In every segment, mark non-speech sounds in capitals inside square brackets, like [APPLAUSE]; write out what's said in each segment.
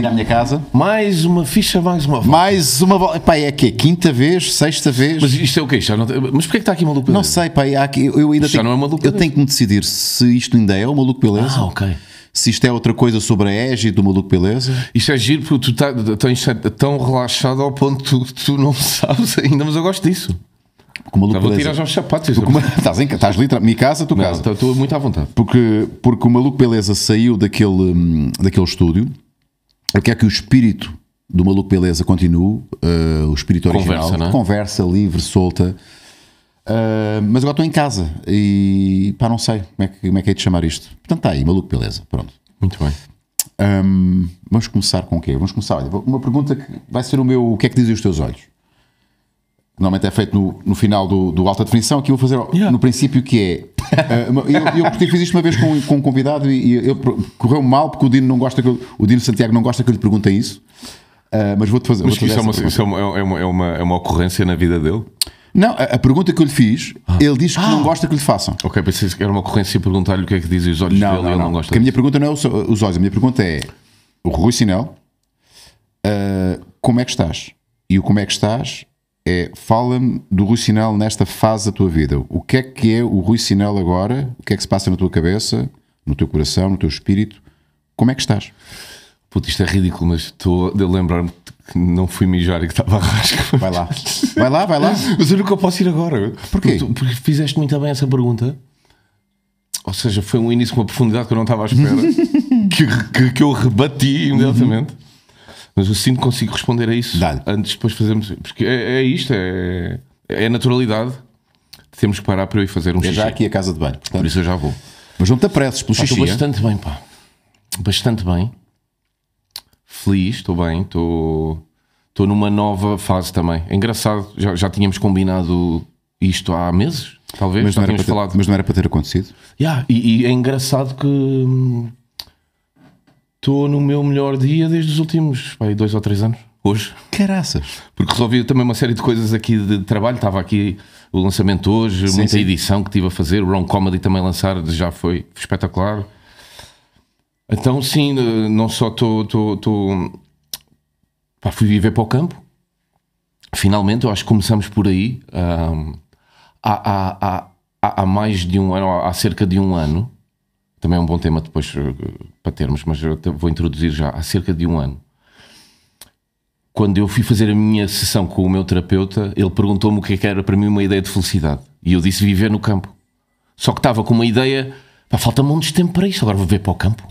vir à minha casa. Mais uma ficha, mais uma volta. Mais uma volta. Pá, é que é quinta vez, sexta vez. Mas isto é o quê? Já é não... Mas porquê é que está aqui maluco beleza? Não sei, pá, aqui, eu ainda tenho... É eu tenho que me decidir se isto ainda é uma maluco beleza. Ah, ok se isto é outra coisa sobre a égide do maluco beleza. Isto é giro porque tu tá, tão relaxado ao ponto que tu, tu, não [LAUGHS] sabes ainda, mas eu gosto disso. Com maluco beleza vou tirar os sapatos. [LAUGHS] estás, em, estás Minha casa, tu não, casa. Estou muito à vontade. Porque, porque o maluco beleza saiu daquele, hum, daquele estúdio eu quero é que o espírito do Maluco Beleza continue, uh, o espírito original, conversa, é? conversa livre, solta. Uh, mas agora estou em casa e pá, não sei como é que, como é que é de chamar isto. Portanto, está aí, Maluco Beleza, pronto. Muito bem. Um, vamos começar com o quê? Vamos começar, olha, uma pergunta que vai ser o meu, o que é que dizem os teus olhos? normalmente é feito no, no final do, do, alta definição, que eu vou fazer yeah. no princípio que é. [LAUGHS] eu, eu fiz isto uma vez com, com um convidado e, eu correu mal porque o Dino não gosta que eu, o Dino Santiago não gosta que eu lhe perguntem isso. Uh, mas vou-te fazer. Mas vou é isso, é uma, isso é, uma, é, uma, é, uma, é uma ocorrência na vida dele? Não, a, a pergunta que eu lhe fiz, ah. ele diz que ah. não gosta que lhe façam. Ok, pensei que era uma ocorrência perguntar-lhe o que é que dizem os olhos não, dele não, e ele não, não gosta. Porque a minha pergunta não é os, os, olhos, a minha pergunta é o Rui Sinel, uh, como é que estás? E o como é que estás é fala-me do Rui Sinal nesta fase da tua vida. O que é que é o Rui Sinal agora? O que é que se passa na tua cabeça, no teu coração, no teu espírito? Como é que estás? Puto, isto é ridículo, mas estou a lembrar-me que não fui mijar e que estava a rasca. Vai lá, vai lá, vai lá. [LAUGHS] mas eu eu posso ir agora. Porquê? Porque fizeste muito bem essa pergunta. Ou seja, foi um início com uma profundidade que eu não estava à espera, [LAUGHS] que, que, que, eu rebati imediatamente. Uhum. Mas eu sinto que consigo responder a isso antes, depois fazermos. Porque é, é isto, é, é naturalidade. Temos que parar para eu ir fazer um é xixi. já aqui a casa de banho. Portanto, Por isso eu já vou. Mas não te apresses pelo pá, xixi. Estou bastante bem, pá. Bastante bem. Feliz, estou bem. Estou, estou numa nova fase também. É engraçado, já, já tínhamos combinado isto há meses, talvez. Mas não, era para, ter, mas não era para ter acontecido. Yeah, e, e é engraçado que hum, estou no meu melhor dia desde os últimos pai, dois ou três anos. Hoje. Caraças! Porque resolvi também uma série de coisas aqui de trabalho. Estava aqui o lançamento hoje, sim, muita sim. edição que estive a fazer. O Wrong Comedy também lançar já foi espetacular. Então, sim, eh, não só estou. fui viver para o campo. Finalmente, eu acho que começamos por aí. Um, há, há, há, há mais de um ano, há cerca de um ano também é um bom tema depois eh, para termos, mas eu vou introduzir já. Há cerca de um ano, quando eu fui fazer a minha sessão com o meu terapeuta, ele perguntou-me o que, é era para mim uma ideia de felicidade. E eu disse viver no campo. Só que estava com uma ideia, pá, falta um monte de tempo para isso, agora vou ver para o campo.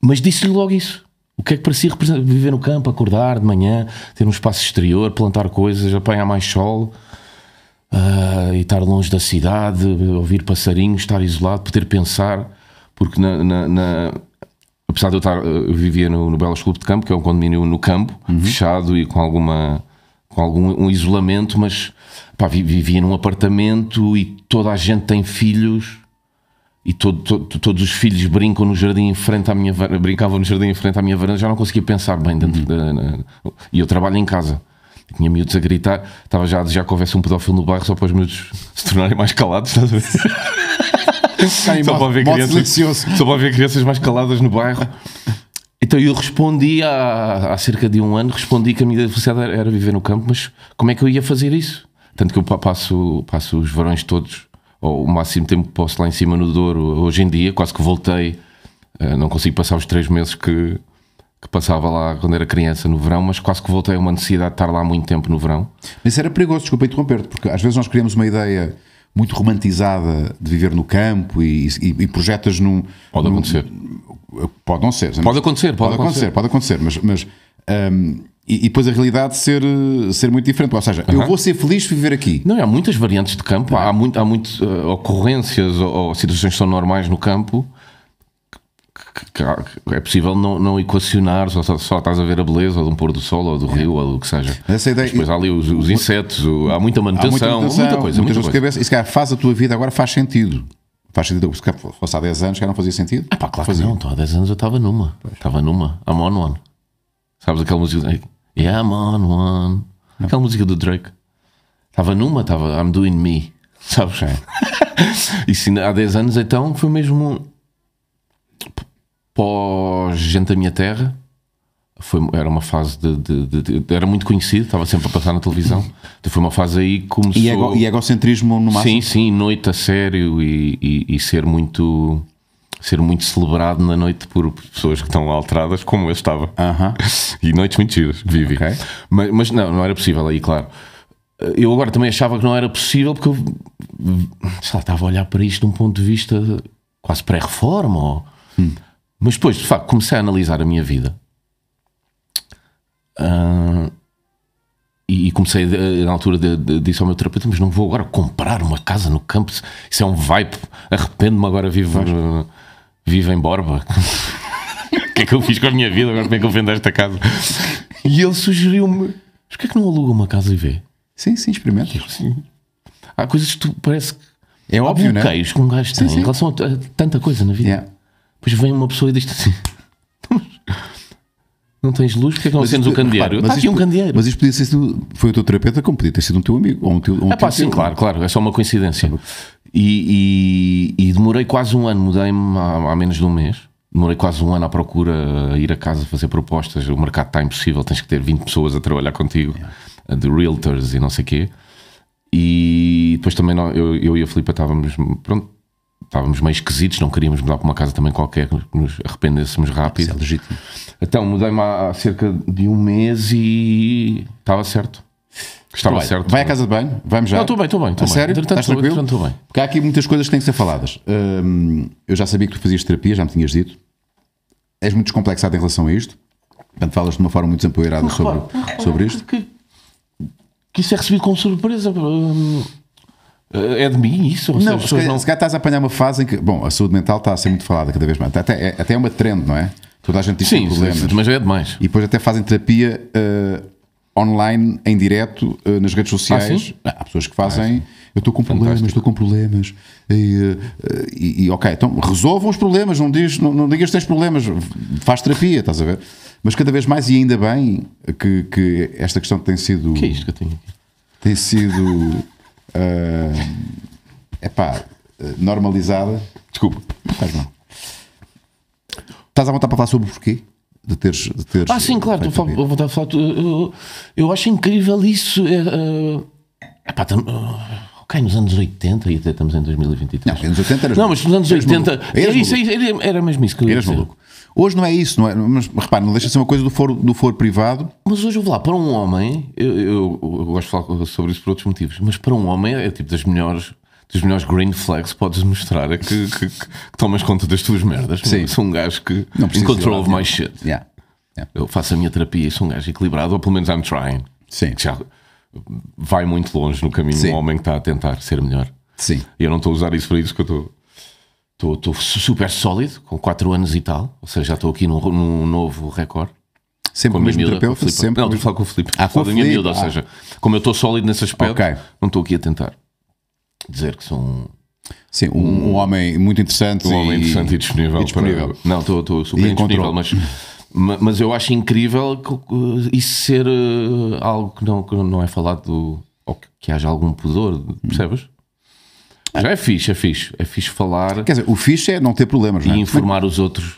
Mas disse-lhe logo isso. O que é que parecia si viver no campo, acordar de manhã, ter um espaço exterior, plantar coisas, apanhar mais sol, uh, e estar longe da cidade, ouvir passarinhos, estar isolado, poder pensar, porque na, na, na apesar de eu estar, eu vivia no, no Belas Clube de Campo, que é um condomínio no campo, uhum. fechado e com alguma com algum um isolamento, mas pá, vivia num apartamento e toda a gente tem filhos e todo, todo, todos os filhos brincam no jardim em frente à minha varanda, brincavam no jardim em frente à minha varanda, já não conseguia pensar bem dentro uhum. da, na, e eu trabalho em casa tinha miúdos a gritar, estava já já desejar que houvesse um pedófilo no bairro só para os miúdos se tornarem mais calados, estás a ver? só, para ver crianças, só para ver crianças mais caladas no bairro. Então eu respondi há, há cerca de um ano, respondi que a minha felicidade era viver no campo, mas como é que eu ia fazer isso? Tanto que eu passo, passo os verões todos, ou o máximo tempo que posso lá em cima no Douro, hoje em dia, quase que voltei, ah, não consigo passar os três meses que, que passava lá quando era criança no verão, mas quase que voltei a uma necessidade de estar lá muito tempo no verão. Mas isso era perigoso, desculpa interromper-te, porque às vezes nós criamos uma ideia muito romantizada de viver no campo e, e, e projetas num. Pode num, acontecer. Pode não ser. Pode acontecer, pode, pode acontecer. acontecer. Pode acontecer, mas. mas um, e, e, depois a realidade ser, ser muito diferente. Ou seja, uhum. eu vou ser feliz de viver aqui. Não, há muitas variantes de campo, é. há, muito, há muito eh, ocorrências ou, ou, situações que são normais no campo que, que é possível não, não equacionar, só, só, só, estás a ver a beleza de um pôr do sol ou do é. rio é. ou do que seja. Essa ideia, Mas depois há ali os, os insetos, o, há muita manutenção, há muita, manutenção, muita coisa. Muita coisa. Cabeça, e se calhar faz a tua vida agora faz sentido. Faz sentido, se calhar fosse há 10 anos, que não fazia sentido. Ah, pá, claro fazia. que não, então há 10 anos eu estava numa. Estava numa, I'm on one. Sabes aquela música? Yeah, I'm on one. Não. Aquela música do Drake. Estava numa, estava I'm doing me. Sabes? É. [LAUGHS] se há 10 anos então foi mesmo pós-Gente da Minha Terra. Foi, era uma fase de, de, de, de, Era muito conhecido, estava sempre a passar na televisão. Então foi uma fase aí que começou. E, ego, e egocentrismo no máximo? Sim, sim, noite a sério e, e, e, ser muito. Ser muito celebrado na noite por pessoas que estão alteradas, como eu estava. Uh [LAUGHS] E noites muito giras, vivi. Okay. Mas, mas, não, não era possível aí, claro. Eu agora também achava que não era possível porque eu sei lá, estava a olhar para isto de um ponto de vista quase pré-reforma. Ou... Hum mas depois, de facto, comecei a analisar a minha vida. Uh, e, comecei, na altura, de, de, disse ao meu terapeuta: Mas não vou agora comprar uma casa no campo, isso é um vibe. Arrependo-me agora, vivo, uh, vivo em Borba. [LAUGHS] O que é que eu fiz com a minha vida? Agora, como é que eu vendo esta casa? E ele sugeriu-me: Mas que é que não aluga uma casa e vê? Sim, sim, experimenta. Sim. Há coisas que tu parece que. É óbvio, há né? bloqueios né? que um gajo tem sim, sim. em relação a, a tanta coisa na vida. Yeah. Depois vem uma pessoa e diz-te assim: Não tens luz, porque é que não acendes tá um candeeiro? Repara, mas, isto, um candeeiro. mas isto podia ser sido, foi o teu terapeuta, como podia ter sido um teu amigo. Ou um teu, um ah, pá, sim, claro, claro, é só uma coincidência. E, e, e demorei quase um ano, mudei-me há, há, menos de um mês. Demorei quase um ano à procura, a ir a casa fazer propostas. O mercado está impossível, tens que ter 20 pessoas a trabalhar contigo, de realtors e não sei o quê. E depois também eu, eu e a Filipa estávamos, pronto, estávamos meio esquisitos, não queríamos mudar para uma casa também qualquer que nos arrependêssemos rápido. Isso é legítimo. Então mudei-me há cerca de um mês e estava certo. Estava certo. Vai à casa de banho, vamos já. Não, estou bem, estou bem. Estou a bem. sério? Entretanto, Estás tranquilo? Entretanto, bem. Porque há aqui muitas coisas que têm que ser faladas. Hum, eu já sabia que tu fazias terapia, já me tinhas dito. És muito descomplexado em relação a isto. Portanto, falas de uma forma muito desempoeirada sobre, sobre isto. Que, que isso é recebido como surpresa. Hum, é, é de mim isso? Ou não, seja, se, não... se calhar estás a apanhar uma fase em que. Bom, a saúde mental está a ser muito falada cada vez mais. Até, é, até é uma trend, não é? Toda a gente diz Sim, que tem problemas. Sim, mas é demais. E depois até fazem terapia uh, online, em direto, uh, nas redes ah, sociais. Ah, Há pessoas que fazem. Ah, eu estou com problemas, estou com problemas. Eh, e, e, ok, então resolvam os problemas, não, diz, não, não digas que tens problemas, faz terapia, estás a ver? Mas cada vez mais, e ainda bem que, que esta questão tem sido. que é isto que eu tenho aqui? Tem sido. É ah, pá, normalizada. Desculpa, não faz mal. Estás à vontade para falar sobre o porquê? De teres, de teres ah, sim, claro, estou a falar. Eu, eu, acho incrível isso. É, uh, tam, uh, Ok, nos anos 80 e até estamos em 2023. Não, nos 80 Não, mas nos anos 80 era, era, mesmo isso que eu ia Eras maluco. Hoje não é isso, não é? Mas repare, não deixa de ser uma coisa do foro, do foro privado. Mas hoje, vou lá, para um homem, eu, eu, eu gosto de falar sobre isso por outros motivos, mas para um homem é tipo das melhores dos melhores green flags podes mostrar é que, que, que, tomas conta das tuas merdas. Sim. Sou um gajo que não in control of my shit. Yeah. Yeah. Eu faço a minha terapia e sou um gajo é equilibrado, ou pelo menos I'm trying. Sim. Já, vai muito longe no caminho Sim. um homem que está a tentar ser melhor. Sim. E eu não estou a usar isso para isso que eu estou. Estou super sólido, com 4 anos e tal, ou seja, já estou aqui num, num novo recorde. Sempre com o mesmo miúda, terapeuta? Com o sempre não, ah, estou a falar com o Filipe. Ah, com a minha Felipe. miúda, ou ah. seja, como eu estou sólido nesse aspecto, okay. não estou aqui a tentar dizer que sou um... Sim, um, um, homem muito interessante. Um homem interessante e, disponível. E disponível. Para... Não, estou super disponível, mas mas eu acho incrível eh, isso ser eh, algo que não, que não é falado, ou que haja algum pudor, percebes? Hum. Já é fixe, é fixe. É fixe falar. Quer dizer, o fixe é não ter problemas, E não é? informar os outros.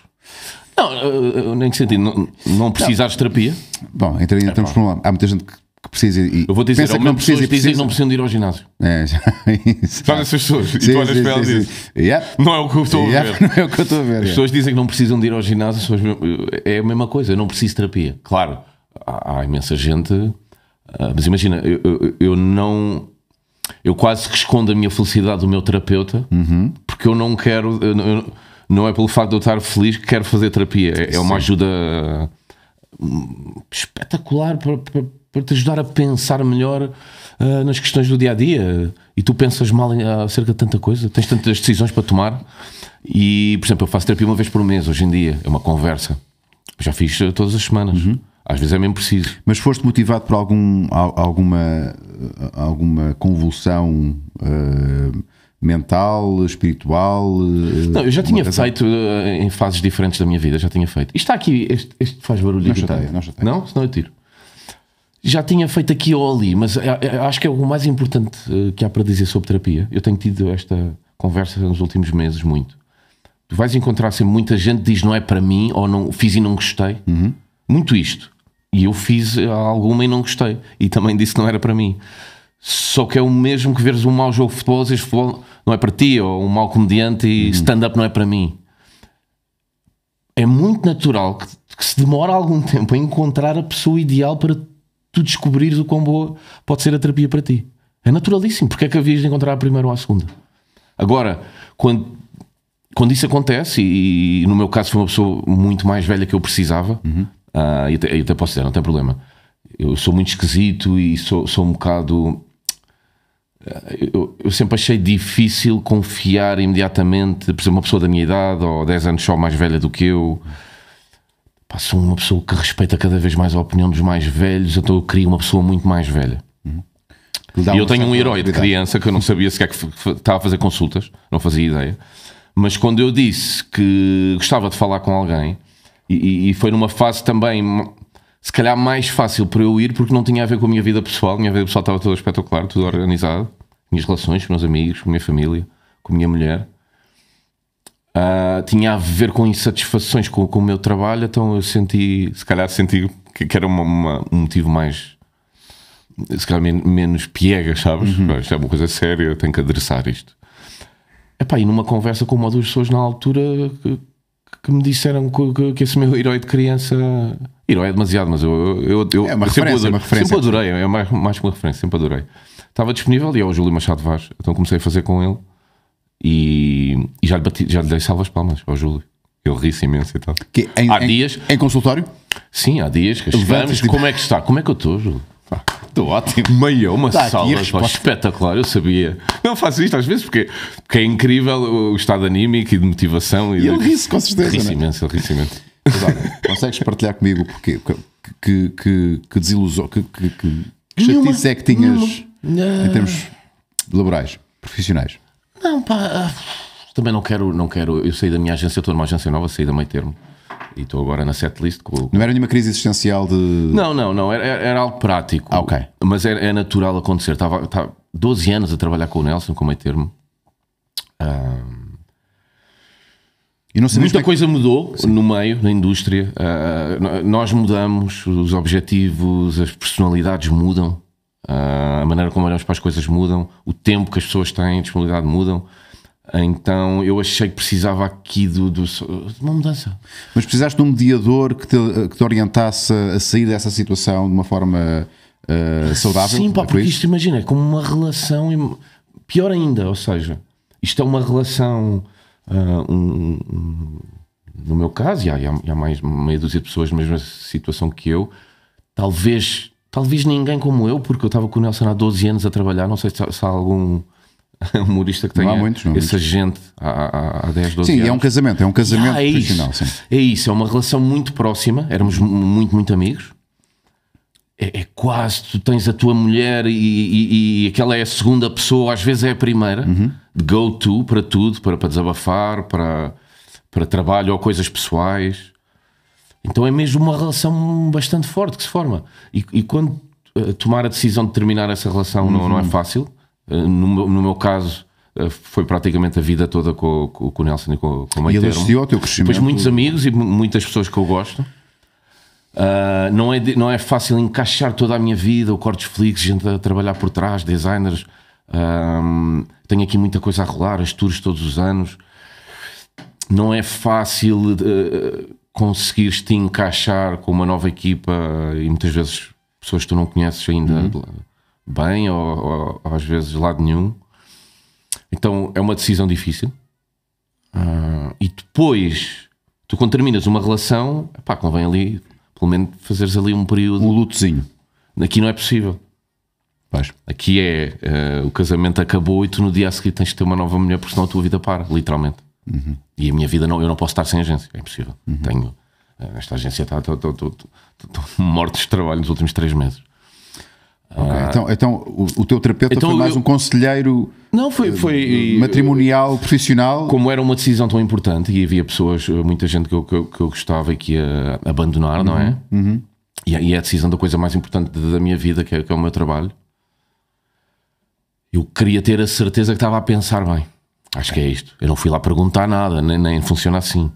Não, eh, nem que sentido. Não, não precisares de terapia. Bom, entra, entramos é por um lado. Há muita gente que que precisa e Eu vou dizer, que não precisa, pessoas precisa. dizem que não precisam de ir ao ginásio. É, já, [LAUGHS] isso. Só nessas pessoas. e tu olhas para elas e dizes, Yep. não é o que eu estou a ver. [LAUGHS] Não é o que eu estou a ver. As pessoas dizem que não precisam de ir ao ginásio, as é a mesma coisa, eu não preciso de terapia. Claro, há, há imensa gente, ah, mas imagina, eu, eu- eu não. Eu quase que escondo a minha felicidade do meu terapeuta uhum. porque eu não quero. eu não- eu não- é pelo facto de eu estar feliz que quero fazer terapia, é, é uma ajuda hum, espetacular para, para- para te ajudar a pensar melhor uh, nas questões do dia a dia. E tu pensas mal acerca de tanta coisa, tens tantas decisões para tomar. E, por exemplo, eu faço terapia uma vez por mês hoje em dia, é uma conversa. já fiz ah, todas as semanas. Uhum. Às vezes é mesmo preciso. Mas foste motivado por algum, alguma, alguma convulsão uh, mental, espiritual? Uh, não, eu já tinha razão? feito uh, em fases diferentes da minha vida, já tinha feito. Isto está aqui, este, este faz barulho. Não chateia, não chateia. Não? Senão eu tiro já tinha feito aqui ou ali, mas acho que é o mais importante eh, que há para dizer sobre terapia. Eu tenho tido esta conversa nos últimos meses muito. Tu vais encontrar sempre muita gente diz não é para mim ou não fiz e não gostei. Uhum. Muito isto. E eu fiz eh, alguma e não gostei. E também disse que não era para mim. Só que é o mesmo que veres um mau jogo de futebol, dizes futebol não é para ti, ou um mau comediante e uhum. stand-up não é para mim. É muito natural que, que se demora algum tempo a encontrar a pessoa ideal para tu descobrires o quão boa pode ser a terapia para ti. É naturalíssimo. Porque é que havias de encontrar a primeira ou a segunda? Agora, quando, quando isso acontece, e, e, no meu caso foi uma pessoa muito mais velha que eu precisava, uhum. uh, e até, eu até posso dizer, não tem problema. Eu sou muito esquisito e sou, sou um bocado. Ah, eu, eu, sempre achei difícil confiar imediatamente, por exemplo, uma pessoa da minha idade ou 10 anos só mais velha do que eu pá, sou uma pessoa que respeita cada vez mais a opinião dos mais velhos, então eu crio uma pessoa muito mais velha. Uhum. E eu tenho um herói de criança que eu não sabia sequer que estava a fazer consultas, não fazia ideia. Mas quando eu disse que gostava de falar com alguém, e, e foi numa fase também, se calhar mais fácil para eu ir, porque não tinha a ver com a minha vida pessoal, a minha vida pessoal estava toda espetacular, tudo organizado, minhas relações, com meus amigos, com minha família, com a minha mulher. Uh, tinha a ver com insatisfações com, com, o meu trabalho, então eu senti, se calhar senti que, que era uma, uma, um motivo mais se calhar men menos piega, sabes? Uhum. Isto é uma coisa séria, eu tenho que adressar isto. Epá, e numa conversa com uma ou duas pessoas na altura que, que me disseram que, que, que, esse meu herói de criança. Herói é demasiado, mas eu, eu, eu é uma sempre, adorei, é uma referência. sempre adorei, é mais, mais que uma referência, sempre adorei. Estava disponível e é o Júlio Machado Vaz, então comecei a fazer com ele. E, e já, lhe bati, já lhe dei salvas palmas ao Júlio. Ele ri-se imenso e tal. Que, em, há em, dias. Em consultório? Sim, há dias que chegamos. Como é que está? Como é que eu estou, Júlio? Ah, estou ótimo. Meia, uma tá, sala espetacular, eu sabia. Não faço isto às vezes porque, porque é incrível o estado anímico e de motivação. E, e ele ri-se, com certeza. Ri-se é? imenso, ele ri-se imenso. Mas [LAUGHS] então, consegues partilhar comigo porque que, que, que desilusão, que, que, que chatice é que tinhas nenhuma. em termos laborais, profissionais? Ah, também não quero, não quero. Eu saí da minha agência, eu estou numa agência nova, saí da meio termo e estou agora na setlist. Com... Não era nenhuma crise existencial de. Não, não, não. Era, era algo prático. Ah, ok. Mas é, é natural acontecer. Estava, tá, estava 12 anos a trabalhar com o Nelson, com o meio termo. Ah, um... Muita é coisa que... mudou Sim. no meio, na indústria. Ah, nós mudamos, os objetivos, as personalidades mudam. Ah, a maneira como olhamos para as coisas mudam, o tempo que as pessoas têm, a disponibilidade mudam. Então eu achei que precisava aqui do, do, de uma mudança. Mas precisaste de um mediador que te, que te orientasse a sair dessa situação de uma forma uh, saudável? Sim, pá, é porque isto imagina, é como uma relação, pior ainda, ou seja, isto é uma relação, uh, um, um, no meu caso, e há, e há mais meia dúzia de pessoas na mesma situação que eu, talvez Talvez ninguém como eu, porque eu estava com o Nelson há 12 anos a trabalhar. Não sei se, se há algum [LAUGHS] humorista que tenha essa gente muitos, muitos. há, há, há 10, 12 sim, anos. Sim, é um casamento, é um casamento ah, é profissional. Isso, sim. É isso, é uma relação muito próxima. Éramos muito, muito amigos. É, é quase, tu tens a tua mulher e, e, e, aquela é a segunda pessoa, às vezes é a primeira. Uhum. Go-to para tudo, para, para desabafar, para, para trabalho ou coisas pessoais. Então é mesmo uma relação bastante forte que se forma. E, e quando uh, tomar a decisão de terminar essa relação uhum. não, não é uhum. fácil, uh, no, meu, no meu caso uh, foi praticamente a vida toda com, com, com o Nelson e com, com o Meio E ele assistiu ao teu crescimento. Depois muitos amigos e muitas pessoas que eu gosto. Ah, não, é, não é fácil encaixar toda a minha vida, o Cortes Flix, gente a trabalhar por trás, designers. tenho aqui muita coisa a rolar, as tours todos os anos. Não é fácil conseguires te encaixar com uma nova equipa e muitas vezes pessoas que tu não conheces ainda uhum. bem ou, ou, às vezes lado nenhum. Então é uma decisão difícil. Uh, e depois, tu quando terminas uma relação, pá, convém ali, pelo menos, fazeres ali um período. Um lutozinho. Aqui não é possível. Pois. Aqui é uh, o casamento acabou e tu no dia a seguir tens de ter uma nova mulher, porque senão a tua vida para, literalmente. Uhum. E a minha vida, não, eu não posso estar sem agência, é impossível. Uhum. Tenho, eh, esta agência está, estou, estou, estou, morto de trabalho nos últimos três meses. Okay. Ah, então, então o, o, teu terapeuta então, foi mais eu, um conselheiro não, foi, eh, foi, matrimonial, profissional? Como era uma decisão tão importante e havia pessoas, eh, muita gente que eu, que eu, que eu gostava e que ia abandonar, uhum, não é? Uhum. uhum. E, é, e, é a decisão da coisa mais importante da minha vida, que é, que é o meu trabalho. Eu queria ter a certeza que estava a pensar bem. Acho que é isto. Eu não fui lá perguntar nada, nem, nem funciona assim.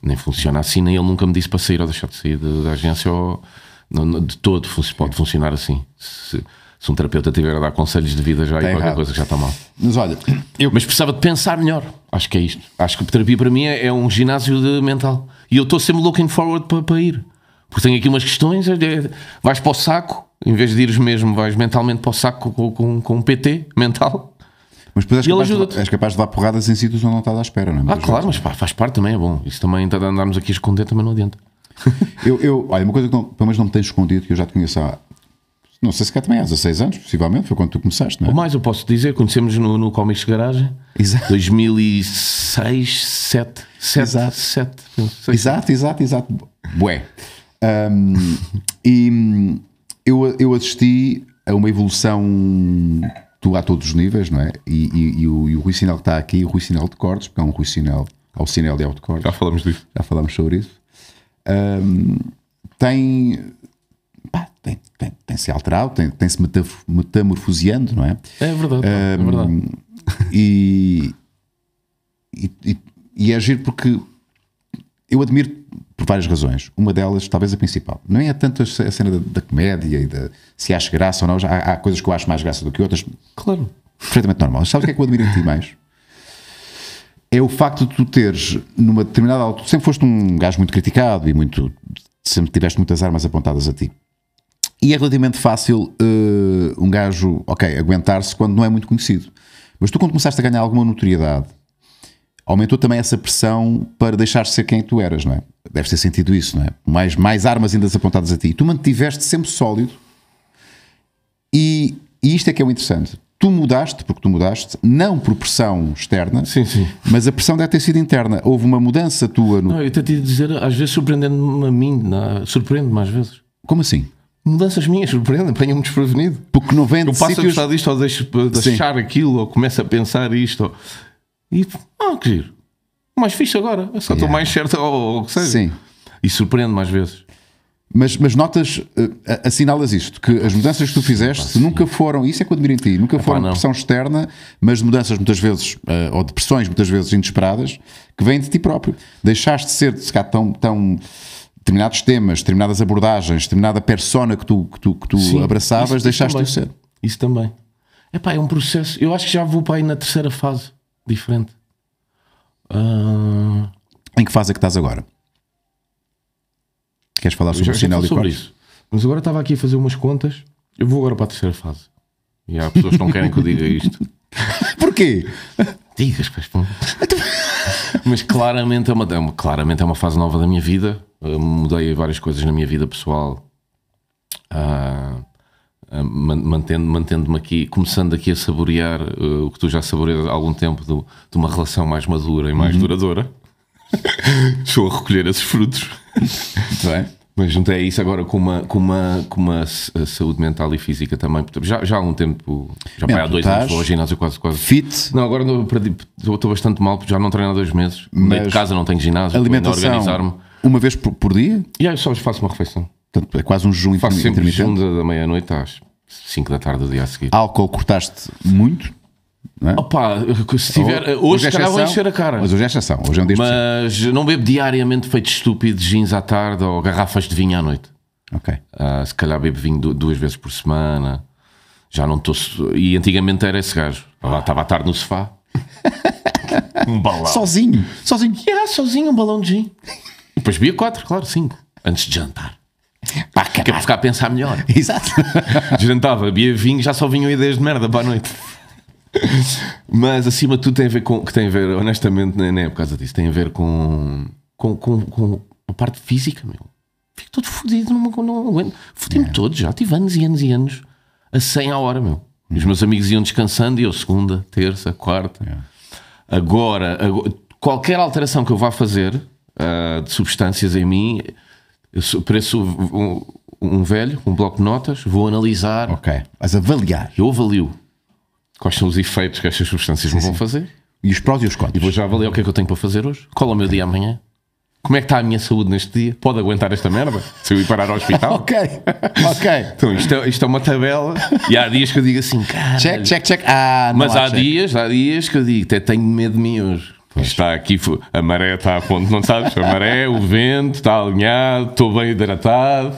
Nem funciona assim, nem ele nunca me disse para sair ou deixar de sair da agência ou não, de todo pode funcionar assim. Se, se um terapeuta tiver a dar conselhos de vida já Tem tá e qualquer errado. coisa já está mal. Mas olha, eu... Mas precisava de pensar melhor. Acho que é isto. Acho que terapia para mim é, é um ginásio de mental. E eu estou sempre looking forward para, para ir. Porque tenho aqui umas questões, é, é, vais para o saco, em vez de ires mesmo, vais mentalmente para o saco com, com, com um PT mental mas depois és e capaz, de, és capaz de dar porradas em sítios onde não estás à espera, não é? Ah, Muitas claro, mas pá, faz parte também, é bom. Isso também, então, andarmos aqui a esconder também não adianta. [LAUGHS] eu, eu, olha, uma coisa que não, pelo menos não me tens escondido, que eu já te conheço há não sei se quer também há 16 anos, possivelmente, foi quando tu começaste, não é? Ou mais, eu posso dizer, conhecemos no, no Comics Garage, exato. 2006, 7, 7, exato. 7, 6. Exato, exato, exato. Bué. Um, e eu, eu assisti a uma evolução tu a todos os níveis, não é? E, e, e, o, e o Rui Sinal que está aqui, o Rui Sinal de Cortes, porque é um Rui Sinal ao é Sinal de Alto Cortes. Já falamos disso. Já falamos sobre isso. Um, tem, pá, tem, tem, tem se alterado, tem, tem se metamorfoseando, não é? É verdade, um, é verdade. E, e, e, e é agir porque eu admiro por várias razões. Uma delas, talvez a principal, não é tanto a cena da, da comédia e da se acho graça ou não. Há, há, coisas que eu acho mais graça do que outras. Claro. Perfeitamente normal. Sabes o que é que eu admiro em ti mais? É o facto de tu teres, numa determinada altura, sempre foste um gajo muito criticado e muito. sempre tiveste muitas armas apontadas a ti. E é relativamente fácil uh, um gajo, ok, aguentar-se quando não é muito conhecido. Mas tu, quando começaste a ganhar alguma notoriedade aumentou também essa pressão para deixar de ser quem tu eras, não é? Deve ter sentido isso, não é? Mais, mais armas ainda apontadas a ti. Tu mantiveste sempre sólido e, e isto é que é o interessante. Tu mudaste, porque tu mudaste, não por pressão externa, sim, sim. mas a pressão deve ter sido interna. Houve uma mudança tua no. Não, eu tentei dizer, às vezes surpreendendo-me a mim, é? surpreende-me às vezes. Como assim? Mudanças minhas, surpreendem, apanham-me desprevenido. Porque não vem de Eu passo sítios... a gostar disto, ou deixo de achar aquilo, ou começo a pensar isto. Ou... E ah, que giro. Mais fixe agora. só estou yeah. mais certo ou o que seja. Sim. E surpreende mais vezes. Mas, mas notas, uh, assinalas isto, que as mudanças que tu fizeste nunca foram, isso é que eu admiro em ti, nunca Epá, foram de pressão externa, mas mudanças muitas vezes, uh, ou de pressões muitas vezes inesperadas, que vêm de ti próprio. Deixaste de ser, se calhar, tão, tão determinados temas, determinadas abordagens, determinada persona que tu, que tu, que tu Sim, abraçavas, deixaste de ser. Isso também. Epá, é um processo, eu acho que já vou para aí na terceira fase diferente. Uh... Em que fase é que estás agora? Queres falar sobre o sinal de sobre isso. Mas agora estava aqui a fazer umas contas. Eu vou agora para a terceira fase. E há pessoas que não querem que eu diga isto. [LAUGHS] Porquê? Digas, pois, mas claramente é, uma, é uma, claramente é uma fase nova da minha vida. Eu ah, mudei várias coisas na minha vida pessoal. Uh, ah, mantendo-me aqui, começando aqui a saborear uh, o que tu já saboreas há algum tempo do, de uma relação mais madura e mais uhum. duradoura. [LAUGHS] Estou a recolher esses frutos. [LAUGHS] Não é? Mas juntei isso agora com uma, com uma, com uma saúde mental e física também. Já, já há um tempo, já Bem, há dois anos, vou ao ginásio quase, quase. Fit? Não, agora não, perdi, estou bastante mal porque já não treino há dois meses. Mas meio de casa não tenho ginásio, alimentação, organizar-me. Uma vez por, por dia? E aí só faço uma refeição. Portanto, é quase um jejum faz intermitente. Faço sempre jejum da meia-noite às 5 da tarde do dia a seguir. Álcool cortaste muito? é? Opa, se tiver, hoje, hoje é calhar vou encher a cara. Mas hoje é exceção, hoje é um dia Mas não bebo diariamente feito estúpido, jeans à tarde ou garrafas de vinho à noite. Ok. Uh, se calhar bebo vinho duas vezes por semana. Já não estou. E antigamente era esse gajo. estava à tarde no sofá. [LAUGHS] um balão. Sozinho, sozinho. Yeah, sozinho, um balão de gin. E [LAUGHS] depois bebia quatro, claro, cinco. Antes de jantar. Pá, que, é para é ficar a pensar melhor. [LAUGHS] Exato. Jantava, [LAUGHS] via vinho, já só vinham ideias de merda para a noite. Mas acima de tudo tem a ver com, que tem a ver, honestamente, nem é por causa disso, tem a ver com, com, com, com a parte física, meu. Fico todo fodido, não, não aguento. Fodi-me yeah. É. todo já, tive anos e anos e anos a 100 a hora, meu. Os meus amigos iam descansando e eu segunda, terça, quarta. É. Agora, agora, qualquer alteração que eu vá fazer uh, de substâncias em mim eu preciso um, um velho, um bloco de notas, vou analisar. Ok. Vais avaliar. Eu avalio quais são os efeitos que estas substâncias me vão fazer. E os prós e os contras. E vou já avaliar o que é que eu tenho para fazer hoje. Qual é o meu dia amanhã? Como é que está a minha saúde neste dia? Pode aguentar esta merda? Se eu ir parar ao hospital? [LAUGHS] ok, ok. Então isto é, isto é uma tabela e há dias que eu digo assim, cara. Check, check, check. Ah, não Mas há, há dias, há dias que eu digo, até tenho medo de mim hoje está aqui, a maré está a ponto, não sabes? A maré, o vento, está alinhado, estou bem hidratado.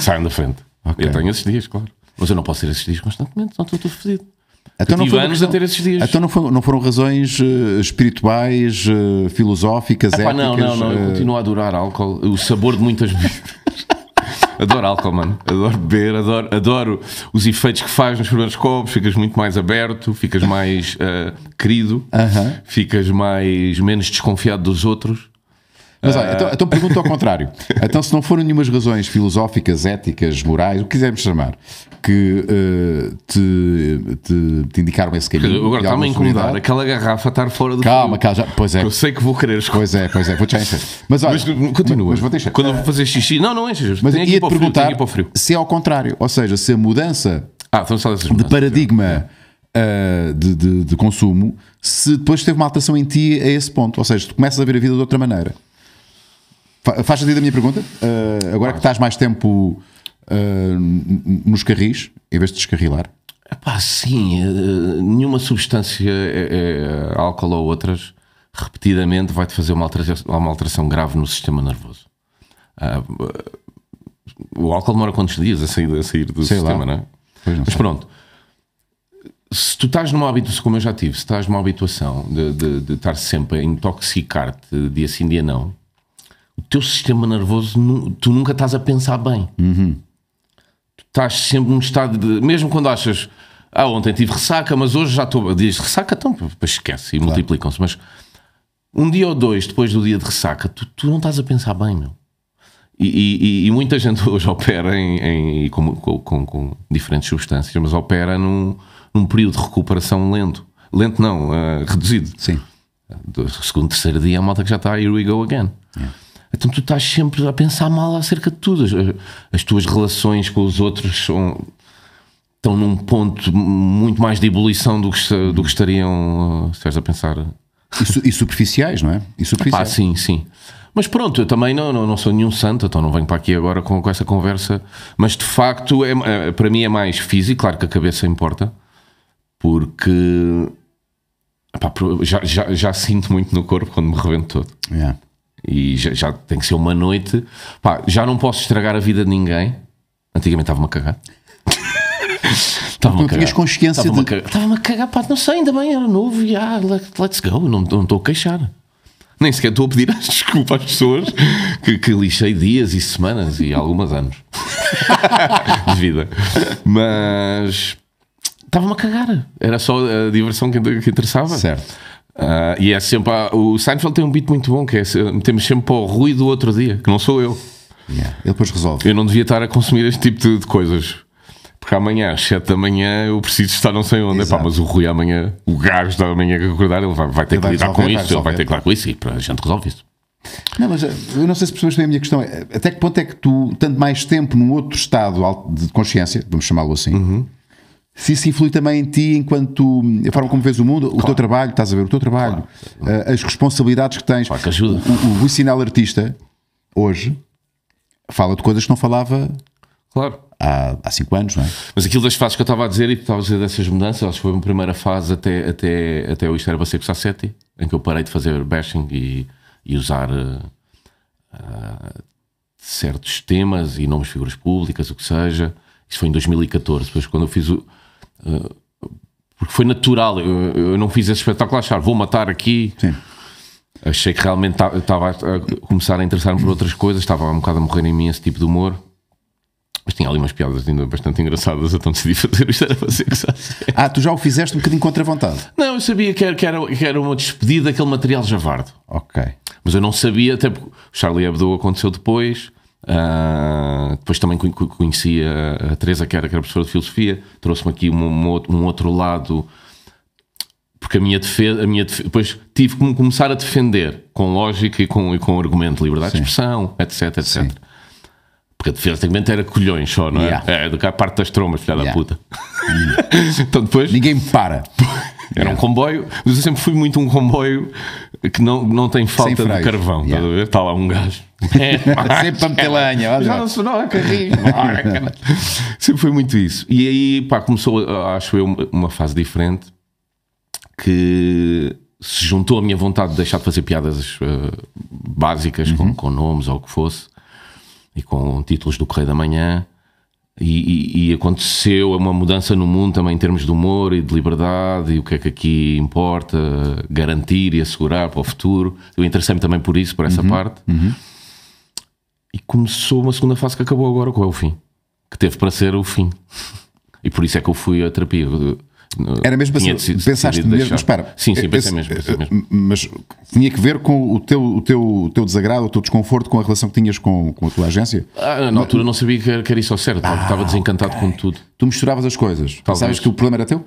Saiam da frente. Okay. Eu tenho esses dias, claro. Mas eu não posso ter esses dias constantemente, senão estou tudo fedido. Então não, foram, a ter esses dias. então não foram, não foram razões uh, espirituais, uh, filosóficas, éticas? não, não, não. Eu eh? continuo a adorar álcool, o sabor de muitas vezes. Adoro álcool, mano. Adoro beber, adoro, adoro os efeitos que faz nos primeiros copos. Ficas muito mais aberto, ficas mais uh, querido, uh -huh. ficas mais menos desconfiado dos outros. Mas olha, então, então pergunto ao contrário. [LAUGHS] Então, se não foram nenhumas razões filosóficas, éticas, morais, o que quisermos chamar, que uh, te, te, te, indicaram esse caminho. Agora está-me a incomodar aquela garrafa estar fora do Calma, calma, pois é. Eu sei que vou querer escolher. Pois é, pois é, vou-te já encher. Mas olha, mas, continua. Mas vou deixar. Quando eu vou fazer xixi, não, não enches. Mas ia-te perguntar frio, se é ao contrário, ou seja, se a mudança ah, de paradigma. Uh, de, de, de, consumo, se depois teve uma alteração em ti a esse ponto, ou seja, tu começas a ver a vida de outra maneira. Faz sentido a minha pergunta? Uh, agora que estás mais tempo uh, nos carris, em vez de descarrilar? Epá, sim, uh, nenhuma substância, é, é, é, álcool ou outras, repetidamente vai-te fazer uma alteração, uma alteração grave no sistema nervoso. Ah, o álcool demora quantos dias a sair, a sair do sei sistema, lá. não é? Não Mas sei. pronto, se tu estás numa habituação, como eu já tive, se estás numa habituação de, de, de estar sempre a intoxicar-te dia sim, dia não o teu sistema nervoso, tu nunca estás a pensar bem. Uhum. Tu estás sempre num estado de. Mesmo quando achas. Ah, ontem tive ressaca, mas hoje já estou. Diz ressaca, então esquece e claro. multiplicam-se. Mas um dia ou dois depois do dia de ressaca, tu, tu não estás a pensar bem, meu. E, e, e muita gente hoje opera em, em com, com, com, diferentes substâncias, mas opera num, num período de recuperação lento. Lento não, uh, reduzido. Sim. Do segundo, terceiro dia, a malta que já está, here we go again. Yeah. É. Então tu estás sempre a pensar mal acerca de tudo. As, as tuas relações com os outros são, estão num ponto muito mais de ebulição do que, do que estariam, eh, estás a pensar. E, su, e, superficiais, não é? E superficiais. Ah, sim, sim. Mas pronto, eu também não, não, não sou nenhum santo, então não venho para aqui agora com, com essa conversa. Mas de facto, é, é para mim é mais físico, claro que a cabeça importa, porque Epá, já, já, já, sinto muito no corpo quando me revento todo. Yeah e já, já, tem que ser uma noite. Pá, já não posso estragar a vida de ninguém. Antigamente estava-me a cagar. Estava-me [LAUGHS] a cagar. consciência Estava-me de... a Estava a cagar pá, não sei, ainda bem, era novo, já, let's go, não, não estou a queixar. Nem sequer estou a pedir [LAUGHS] as desculpas às pessoas que, que lixei dias e semanas e algumas anos [LAUGHS] de vida. Mas estava-me a cagar. Era só a diversão que, que interessava. Certo. Uh, e é sempre. A, ah, o Seinfeld tem um beat muito bom, que é metemos sempre para o Rui do outro dia, que não sou eu. Yeah. Ele depois resolve. Eu não devia estar a consumir este tipo de, de coisas. Porque amanhã, às 7 da manhã, eu preciso estar não sei onde. Epá, mas o Rui amanhã, o gajo da manhã que acordar, ele vai, vai ter ele que lidar com isso, resolver. ele vai ter que lidar com isso e para a gente resolve isso. Não, mas eh, eu não sei se percebes bem a minha questão. É, até que ponto é que tu, tanto mais tempo num outro estado de consciência, vamos chamá-lo assim, uhum se isso influi também em ti enquanto a forma como vês o mundo, claro. o teu trabalho, estás a ver, o teu trabalho, claro. Eh, as responsabilidades que tens. Claro que ajuda. O, Rui Sinal Artista, hoje, fala de coisas que não falava. Claro há, há cinco anos, não é? Mas aquilo das fases que eu estava a dizer e que estava a dizer dessas mudanças, acho que foi uma primeira fase até, até, até o Isto Era Baseco Sassetti, em que eu parei de fazer bashing e, e usar uh, uh, certos temas e nomes figuras públicas, o que seja. Isso foi em 2014. Depois, quando eu fiz o, eh, porque foi natural. Eu, eu não fiz esse espetáculo achar vou matar aqui. Sim. Achei que realmente estava a começar a interessar-me por outras coisas, estava um bocado a morrer em mim esse tipo de humor. Mas tinha ali umas piadas ainda bastante engraçadas, então decidi [LAUGHS] fazer isto. Era fazer ah, tu já o fizeste um bocadinho contra a vontade? Não, eu sabia que era, que era, que era uma despedida daquele material javardo. Ok. Mas eu não sabia, até porque o Charlie Hebdo aconteceu depois, Uh, depois também conheci a, Teresa, que era, que era professora de filosofia, trouxe-me aqui um, um, outro lado, porque a minha defesa, a minha defesa, depois tive que começar a defender com lógica e com, e com argumento, liberdade Sim. de expressão, etc, etc. Sim. Porque a defesa antigamente era colhões só, não é? Yeah. É, do que a parte das trombas, filha yeah. da puta. Yeah. [LAUGHS] então depois. Ninguém para. [LAUGHS] Era um comboio, mas eu sempre fui muito um comboio que não, não tem falta de carvão. Yeah. Está, está lá um gajo. [LAUGHS] Sempre para meter lenha. Já não sonou a carrinho. Sempre foi muito isso. E aí pá, começou, acho eu, uma fase diferente que se juntou à minha vontade de deixar de fazer piadas uh, básicas uhum. com, com nomes ou o que fosse e com títulos do Correio da Manhã e, e, aconteceu é uma mudança no mundo também em termos de humor e de liberdade e o que é que aqui importa garantir e assegurar para o futuro. Eu interessei-me também por isso, por essa uhum, parte. Uhum. E começou uma segunda fase que acabou agora, qual é o fim? Que teve para ser o fim. E por isso é que eu fui à terapia. Era mesmo assim, decidido, pensaste decidido mesmo, espera. Sim, sim, pensei, mesmo, pensei eh, mesmo, Mas tinha que ver com o teu, o teu, o teu desagrado, o teu desconforto com a relação que tinhas com, com a tua agência? Ah, na mas, altura não sabia que era, que era isso ao certo, ah, estava desencantado okay. com tudo. Tu misturavas as coisas, sabes que o problema era teu?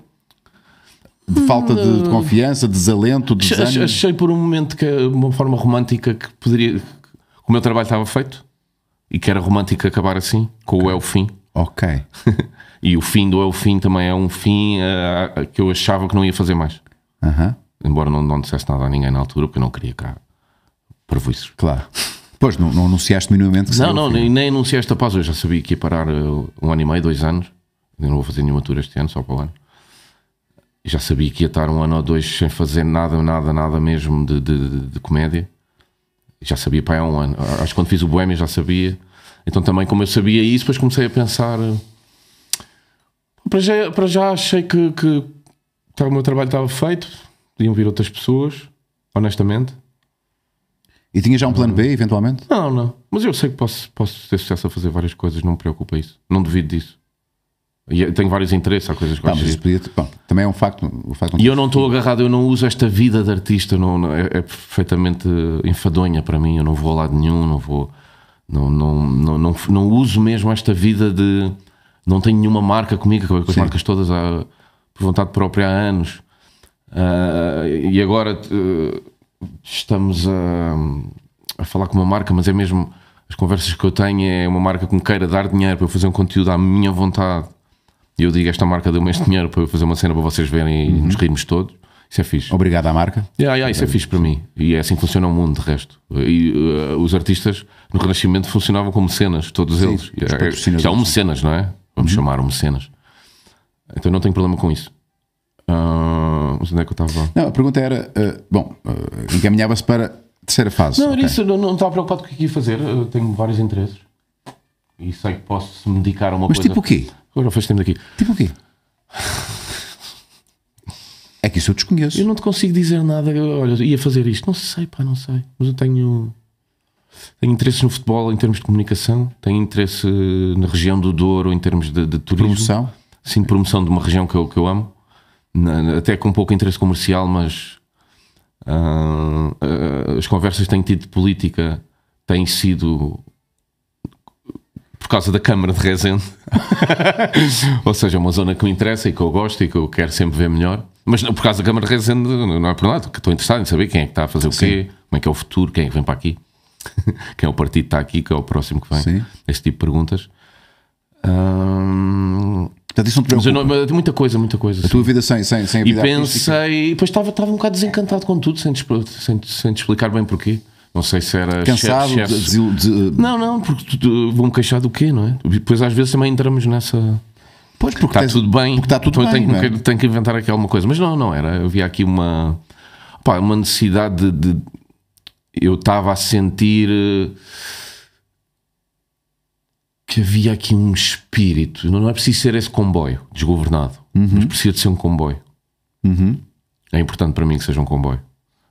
de falta de, hum. de, confiança, desalento, desânimo? Achei por um momento que uma forma romântica que poderia. Que o meu trabalho estava feito e que era romântico acabar assim, com o é o fim. Ok. [LAUGHS] e o fim do É o Fim também é um fim uh, que eu achava que não ia fazer mais. Uhum. Embora não, não dissesse nada a ninguém na altura, porque eu não queria cá para isso. Claro. Pois, não, não anunciaste minimamente que Não, não, nem, nem anunciaste a pausa. Eu já sabia que ia parar uh, um ano e meio, dois anos. Eu não vou fazer nenhuma tour este ano, só para o ano. já sabia que ia estar um ano ou dois sem fazer nada, nada, nada mesmo de, de, de, de comédia. já sabia para há é um ano. Acho que quando fiz o Boêmia já sabia então também, como eu sabia isso, depois comecei a pensar. Eh, para já, para já achei que, que o meu trabalho estava feito, podiam vir outras pessoas, honestamente. E tinha já um plano B, eventualmente? Não, não. Mas eu sei que posso, posso ter sucesso a fazer várias coisas, não me preocupa isso. Não duvido disso. E tenho vários interesses, há coisas que não, mas podia, bom, Também é um facto. facto e eu não estou agarrado, eu não uso esta vida de artista, não, não é, é, perfeitamente enfadonha para mim. Eu não vou a lado nenhum, não vou. Não, não, não, não, não uso mesmo esta vida de. Não tenho nenhuma marca comigo, acabei com as marcas todas há, por vontade própria há anos. Uh, e agora uh, estamos a, a falar com uma marca, mas é mesmo. As conversas que eu tenho é uma marca que me queira dar dinheiro para eu fazer um conteúdo à minha vontade. E eu digo: esta marca deu-me este dinheiro para eu fazer uma cena para vocês verem e uhum. nos rimos todos. Isso é fixe. Obrigado à marca. Yeah, yeah, isso é fixe para mim. E é assim que funciona o mundo, de resto. E uh, os artistas no Renascimento funcionavam como mecenas, todos Sim, eles. É, é já é um mecenas, não é? Vamos uhum. chamar um mecenas. Então não tenho problema com isso. Uh, onde é que eu estava? Não, a pergunta era: uh, bom, uh, encaminhava-se para a terceira fase. Não, era okay. isso, não, não estava preocupado com o que ia fazer. Eu tenho vários interesses e sei que posso me dedicar a uma Mas coisa. Mas tipo o quê? Agora faz tempo daqui. Tipo o quê? [LAUGHS] É que isso eu desconheço. Eu não te consigo dizer nada. Eu, olha, ia fazer isto. Não sei, pá, não sei. Mas eu tenho. Tenho interesse no futebol em termos de comunicação, tenho interesse na região do Douro em termos de, de turismo. Promoção? Sim, promoção de uma região que eu, que eu amo. Na, até com pouco interesse comercial, mas uh, uh, as conversas que tenho tido de política têm sido por causa da Câmara de Rezende. [LAUGHS] Ou seja, uma zona que me interessa e que eu gosto e que eu quero sempre ver melhor. Mas não, por causa da Câmara de Rezende, não é por nada, que estou interessado em saber quem é que está a fazer o quê, como é que é o futuro, quem é que vem para aqui, [LAUGHS] quem é o partido que está aqui, quem é o próximo que vem. Sim. tipo de perguntas. Hum... Portanto, isso não te não, muita coisa, muita coisa. A tua vida sem, sem, sem a vida E pensei, e depois estava, estava um bocado desencantado com tudo, sem te, sem, sem te explicar bem porquê. Não sei se era Cansado chefe, De, de... Não, não, porque vou-me queixar do quê, não é? Depois às vezes também entramos nessa Pois, porque está tudo bem. Porque está tudo então bem. Tenho, é? que, tenho que inventar aqui alguma coisa. Mas não, não era. Havia aqui uma, pá, uma necessidade de, de Eu estava a sentir eh, que havia aqui um espírito. Não é preciso ser esse comboio desgovernado, uhum. mas precisa de ser um comboio. Uhum. É importante para mim que seja um comboio.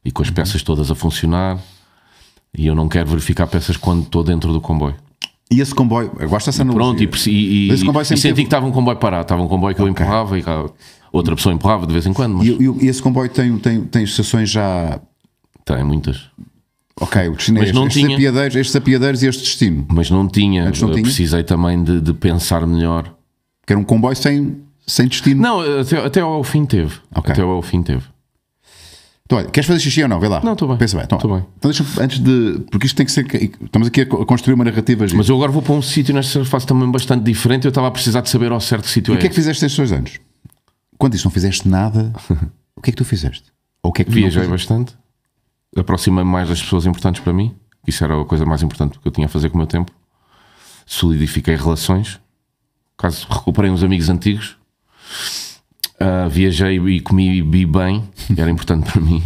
E com as uhum. peças todas a funcionar, e eu não quero verificar peças quando estou dentro do comboio. E esse comboio, eu gosto dessa Pronto, e, e, e, e senti teve... que estava um comboio parado, estava um comboio que okay. eu empurrava e outra pessoa empurrava de vez em quando. Mas... E, esse comboio tem, tem, tem estações já. Tem muitas. Ok, o destino mas é não estes, tinha... apiadeiros, estes apiadeiros e este destino. Mas não tinha, Antes eh, tinha? precisei também de, de pensar melhor. Que era um comboio sem, sem destino. Não, até, até ao fim teve. Okay. Até ao fim teve. Então, olha, queres fazer xixi ou não? Vê lá. Não, estou bem. Pensa bem, então, bem. Então deixa antes de. Porque isto tem que ser. Estamos aqui a construir uma narrativa. Mas eu agora vou para um sítio nesta fase também bastante diferente. Eu estava a precisar de saber ao certo sítio. E o é que é que fizeste estes dois anos? Quando isso não fizeste nada, [LAUGHS] o que é que tu fizeste? Ou o que é que Viajei bastante, aproximei-me mais das pessoas importantes para mim. Isso era a coisa mais importante que eu tinha a fazer com o meu tempo. Solidifiquei relações. Caso recuperei uns amigos antigos. Uh, viajei e comi e bi bem, era importante para mim.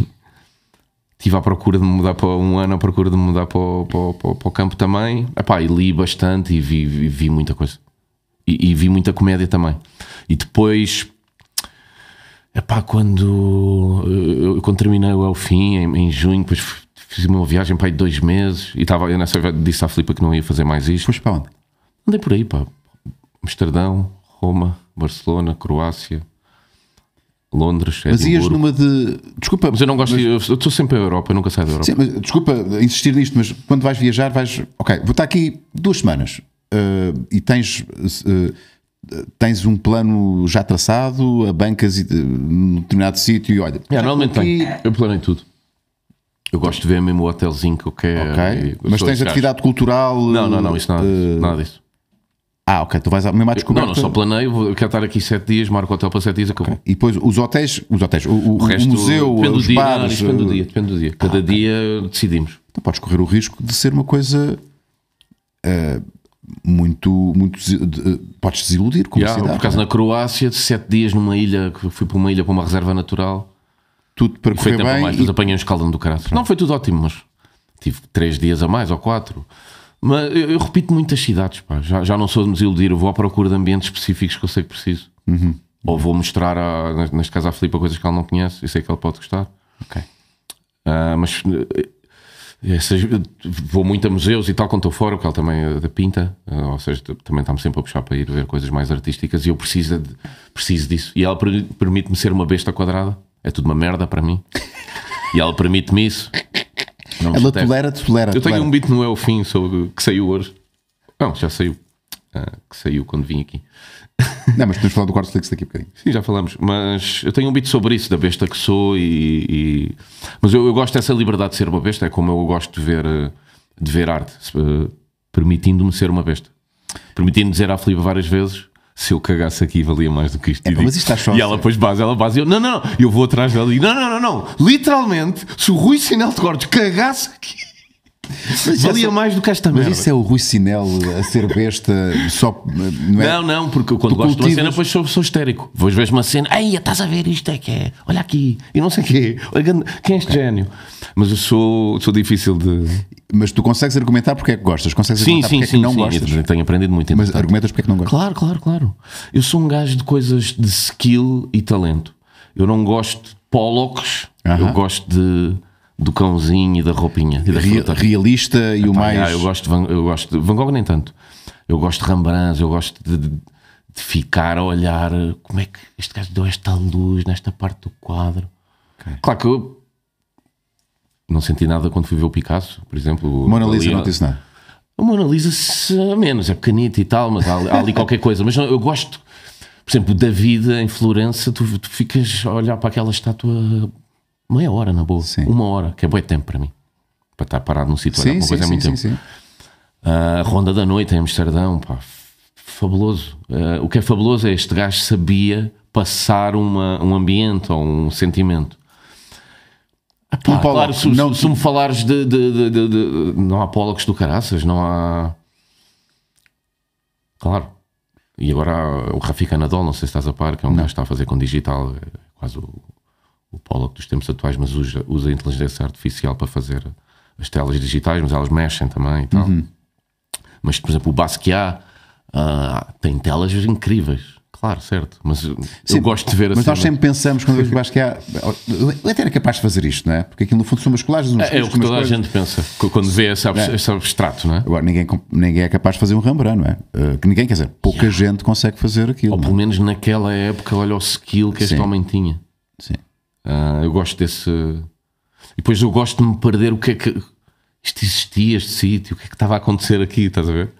Estive à procura de mudar para um ano, à procura de mudar para o, para, para, o, para o campo também. Epá, e li bastante e vi, vi, vi muita coisa. E, e, vi muita comédia também. E depois, epá, quando, quando terminei o Elfim, Fim, em, em junho, depois fiz uma viagem para aí de dois meses. E estava, eu nessa disse à Filipa que não ia fazer mais isto. Pois para onde? Andei por aí, pá. Amsterdão, Roma, Barcelona, Croácia, Londres, é Mas ias numa de. Desculpa. Mas eu não gosto. Mas... De... Eu estou sempre à Europa, eu nunca saio da Europa. Sim, mas, desculpa insistir nisto, mas quando vais viajar, vais. Ok, vou estar aqui duas semanas uh, e tens. Uh, tens um plano já traçado, a bancas uh, num determinado sítio e olha. É, normalmente aqui... tenho. Eu planei tudo. Eu gosto de ver mesmo o hotelzinho que eu quero. Ok. mas tens atividade cultural. Não, não, não, isso nada, eh, nada disso. Ah, ok, tu vais ao mesmo à descoberta. Não, não, só planeio, quero estar aqui 7 dias, marco o hotel para 7 dias e acabou. Okay. E depois os hotéis, os hotéis, o, o, o resto, museu, depende os do dia, Não, depende do dia, depende do dia. Ah, Cada ah, okay. dia decidimos. Então podes correr o risco de ser uma coisa uh, muito, muito... Uh, podes desiludir com yeah, a cidade. Por acaso é? na Croácia, 7 dias numa ilha, fui para uma ilha, para uma reserva natural. Tudo para correr bem. Mais, e... apanhei um escaldão do caráter. Não, foi tudo ótimo, mas tive 3 dias a mais ou 4 mas eu, eu repito muitas cidades, pá. Já, já não sou de me desiludir, eu vou à procura de ambientes específicos que eu sei que preciso. Uhum. Ou vou mostrar, a, neste caso, à Filipe coisas que ela não conhece e sei que ela pode gostar. Ok. Uh, mas eh, essas, vou muito a museus e tal quando estou fora, porque ela também é da pinta, ah, ou seja, também está-me sempre a puxar para ir ver coisas mais artísticas e eu preciso, de, preciso disso. E ela permite-me ser uma besta quadrada, é tudo uma merda para mim. E ela permite-me isso. Não Ela tolera, tolera, tolera. Eu tenho um beat não é o fim sobre que saiu hoje. Não, já saiu. Ah, que saiu quando vim aqui. [LAUGHS] Não, mas podemos falar do quarto Flix daqui a bocadinho. Sim, já falamos. Mas eu tenho um beat sobre isso, da besta que sou e. e... Mas eu, eu, gosto dessa liberdade de ser uma besta, é como eu gosto de ver, de ver arte, eh, permitindo-me ser uma besta. Permitindo-me dizer à Filipe várias vezes se eu cagasse aqui valia mais do que isto. É, e, mas isto está e ela depois base, ela base, eu, não, não, não, eu vou atrás dela e não, não, não, não, literalmente, se o Rui Sinal de Cortes cagasse aqui. Mas Valia mais do que esta merda. Mas isso é o Rui Sinel a ser besta só. Não, é? não, não, porque quando tu gosto cultivas... de uma cena, depois sou, sou histérico. Depois vejo uma cena, ei, estás a ver isto é que é, olha aqui, e não sei o quê, quem é este gênio? Mas eu sou, sou difícil de. Mas tu consegues argumentar porque é que gostas? Consegues sim, argumentar sim, porque sim, é que não sim. gostas? tenho aprendido muito. Mas argumentas porque é que não gostas? Claro, claro, claro. Eu sou um gajo de coisas de skill e talento. Eu não gosto de Pollocks, uh -huh. eu gosto de do cãozinho e da roupinha. E da Real, realista e Epá, o mais. Ah, eu, gosto Van, eu gosto de Van Gogh, nem tanto. Eu gosto de Rembrandt, eu gosto de, de, de, ficar a olhar eh, como é que este gajo deu esta luz nesta parte do quadro. Okay. Claro que eu não senti nada quando fui ver o Picasso, por exemplo. Mona Lisa não disse nada. A Mona Lisa se menos, é pequenita e tal, mas há, há ali [LAUGHS] qualquer coisa. Mas não, eu gosto, por exemplo, da vida em Florença, tu, tu ficas a olhar para aquela estátua meia hora na boa, sim. uma hora, que é bom tempo para mim, para estar parado num sítio, sim, sim, coisa é muito tempo. Sim, a uh, Ronda da Noite em Amsterdão, pá, fabuloso. Uh, o que é fabuloso é este gajo sabia passar uma, um ambiente ou um sentimento. Ah, pá, um claro, se, não, se, se me falares de, de, de, de, Não há pólogos do caraças, não há. Claro. E agora o Rafi Nadal, não sei se estás a par, que é um não. gajo que está a fazer com digital, é quase o o Pollock dos tempos atuais, mas usa, usa a inteligência artificial para fazer as telas digitais, mas elas mexem também e tal. Uhum. Mas, por exemplo, o Basquiat uh, ah, tem telas incríveis. Claro, certo, mas Sim, eu gosto de ver assim. Mas nós sempre pensamos quando vemos Basquiat, ele era capaz de fazer isto, não é? Porque aquilo no fundo são umas colagens, umas É, é o que toda a gente pensa quando vê esse, ab é. esse abstrato, não é? Agora, ninguém, ninguém é capaz de fazer um Rembrandt, não é? Ah, que ninguém, quer dizer, pouca yeah. gente consegue fazer aquilo. Ou é? pelo menos naquela época, olha o skill que Sim. este homem tinha. Sim. Uh, eu gosto desse. E depois eu gosto de me perder o que é que. Isto existia, este sítio, o que é que estava a acontecer aqui, estás a ver?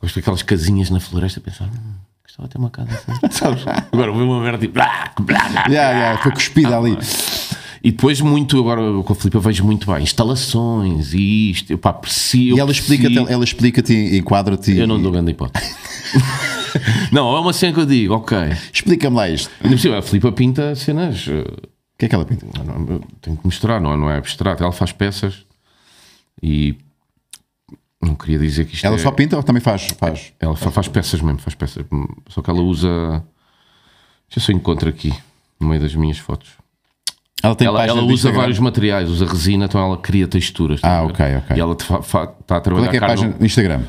Gosto daquelas casinhas na floresta, pensar. Hum, gostava de ter uma casa assim. [LAUGHS] Sabes? Agora ouvi uma merda tipo. Blá, blá, blá, yeah, yeah, foi cuspida ali. Ah, e depois muito, agora com a Filipe vejo muito bem, instalações e isto, eu pá, preciso... E ela explica-te, ela explica-te e enquadra-te... Eu não dou grande hipótese. [LAUGHS] não, é uma cena que eu digo, ok... Explica-me lá isto. a Filipe pinta cenas eh, que é que ela pinta? Ah, tenho que misturar, não, é, não é abstrato. Ela faz peças e não queria dizer que isto Ela é... só pinta ou também faz? faz? Ela faz, faz peças mesmo, faz peças. Só que ela usa. Deixa eu só encontro aqui, no meio das minhas fotos. Ela, tem ela, ela usa vários materiais, usa resina, então ela cria texturas. Tá ah, ok, ok. E ela está a trabalhar. Qual é que é a página no Instagram?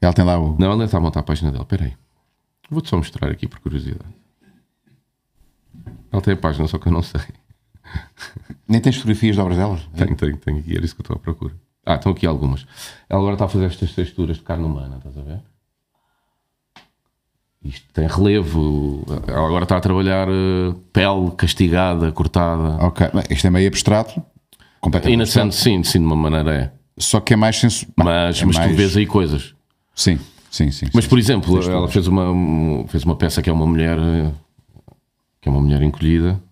Ela tem lá o. Não, ela está a montar a página dela, peraí. Vou-te só mostrar aqui por curiosidade. Ela tem a página, só que eu não sei. Nem tens fotografias de obras delas? Tenho, tenho, tenho aqui, era isso que eu estou à procura. Ah, estão aqui algumas. Ela agora está a fazer estas texturas de carne humana, estás a ver? Isto tem relevo. Ela agora está a trabalhar eh, pele castigada, cortada. Ok, isto é meio abstrato. Completamente Inocente, sim, sim, de uma maneira é. Só que é mais sensual. Mas, é mas mais... tu vês aí coisas. Sim, sim, sim. Mas, sim, por exemplo, ela fez uma, fez uma peça que é uma mulher eh, que é uma mulher encolhida.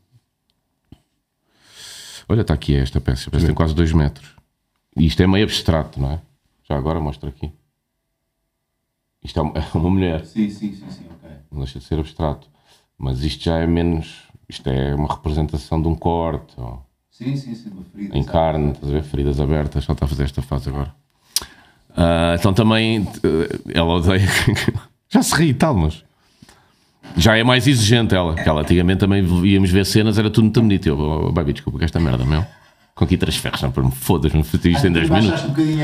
Olha, está aqui esta peça, peça tem quase 2 metros. E isto é meio abstrato, não é? Já agora mostra aqui. Isto é [LAUGHS] uma, mulher. Sim, sim, sim, sim, ok. Não deixa de ser abstrato. Mas isto já é menos. Isto é uma representação de um corte. Ou... Sim, sim, sim, uma ferida. Em carne, estás a ver? Feridas abertas, só está a fazer esta fase agora. Uh, então também uh, ela odeia. [LAUGHS] já se ri e tal, mas já é mais exigente ela, que ela antigamente também íamos ver cenas, era tudo muito bonito. Eu, oh, baby, desculpa que esta merda, meu. Com que três ferros, não, para me fodas, me fati isto em 10 minutos. Um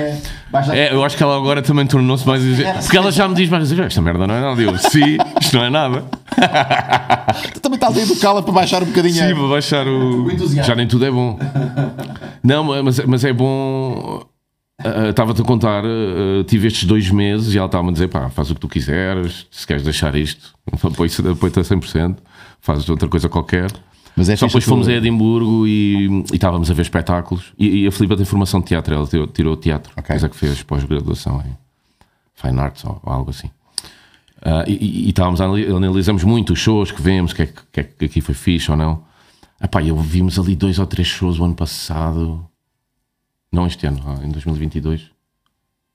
é. é, eu acho que ela agora também tornou-se mais exigente. É, Porque ela já me diz mais esta merda não é nada. eu, sim, isto não é nada. tu também estás a educá-la para baixar um bocadinho. Sim, para é. baixar o. o já nem tudo é bom. Não, mas, mas é bom Estava-te ah, ah, a contar, uh, tive estes dois meses e ela estava-me a dizer: pá, faz o que tu quiseres, se queres deixar isto, apoio-te [LAUGHS] a 100%, fazes outra coisa qualquer. Mas é Só depois fomos a Edimburgo e, e, estávamos a ver espetáculos. E, e a Filipa tem formação de teatro, ela tirou, tirou teatro, okay. coisa que fez pós-graduação em Fine Arts ou, ou algo assim. Uh, e, e, estávamos a analisamos muito os shows que vemos, o que, é, que, é que aqui foi fixe ou não. Epá, eu vimos ali dois ou três shows o ano passado não este ano, ah, em 2022.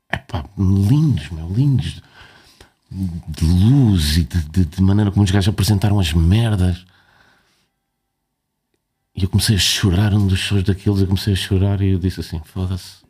É pá, lindos, meu, lindos. De luz e de, de, de maneira como os gajos apresentaram as merdas. E eu comecei a chorar um dos shows daqueles, eu comecei a chorar e eu disse assim, foda-se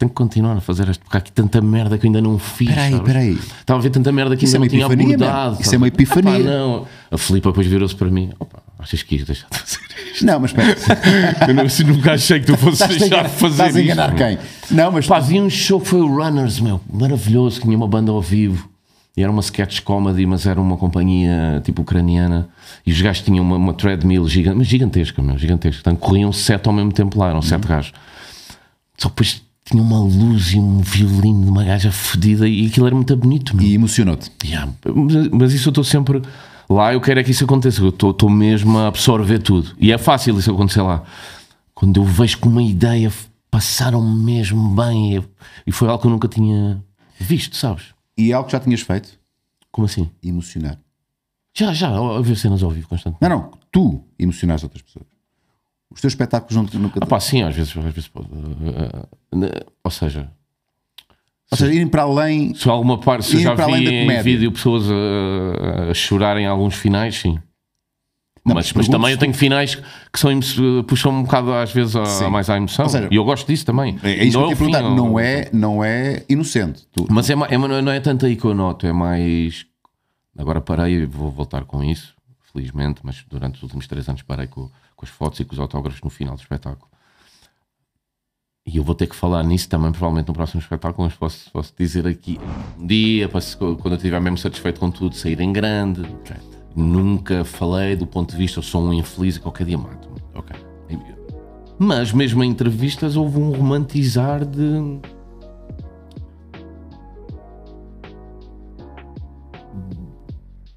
tenho que continuar a fazer isto, porque há aqui tanta merda que eu ainda não fiz. Peraí, sabes? peraí. Estava a ver tanta merda que Isso é ainda é não tinha abordado. Isso é uma epifania. não. A Filipa depois virou-se para mim. Opa, achas que ias deixar de fazer isto? Não, mas espera. [LAUGHS] eu não, nunca achei que tu fosses deixar enganar, de fazer isto. Estás a enganar quem? Não, mas. Pá, um show que foi o Runners, meu, maravilhoso, que tinha uma banda ao vivo. E era uma sketch comedy, mas era uma companhia tipo ucraniana. E os gajos tinham uma, uma treadmill gigante, mas gigantesca, meu, gigantesca. Então corriam sete ao mesmo tempo lá, eram uhum. sete gajos. Só depois tinha uma luz e um violino de uma gaja fodida e aquilo era muito bonito. Meu. E emocionou-te. Yeah. Mas, isso eu estou sempre lá, eu quero é que isso aconteça, eu estou mesmo a absorver tudo. E é fácil isso acontecer lá. Quando eu vejo que uma ideia passaram mesmo bem e, e foi algo que eu nunca tinha visto, sabes? E é algo que já tinhas feito? Como assim? Emocionar. Já, já, a ver cenas ao vivo constantemente. Não, não, tu emocionaste outras pessoas. Os teus espetáculos não, nunca. Ah, pá, sim, às vezes. Às vezes pode, eh, eh, eh, ou seja. Ou seja, irem para além. Se alguma parte, se já vi em vídeo pessoas a, a chorarem alguns finais, sim. Não, mas, mas também eu tenho finais que são, puxam um bocado às vezes a, a mais à emoção. Seja, e eu gosto disso também. É, é isso não que eu é, fim, ou... não, é, não é inocente. Tu. Mas é, é, é, não é tanto aí que eu noto, é mais. Agora parei, vou voltar com isso, felizmente, mas durante os últimos três anos parei com, com as fotos e com os autógrafos no final do espetáculo. E eu vou ter que falar nisso também, provavelmente no próximo espetáculo, mas posso, posso dizer aqui um dia, posso, quando eu estiver mesmo satisfeito com tudo, sair em grande. Okay. Nunca falei do ponto de vista eu sou um infeliz e qualquer dia mato-me. Okay. Mas mesmo em entrevistas houve um romantizar de.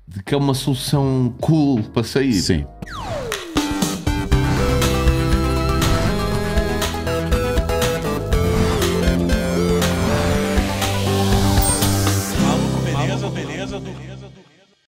de que é uma solução cool para sair. Sim.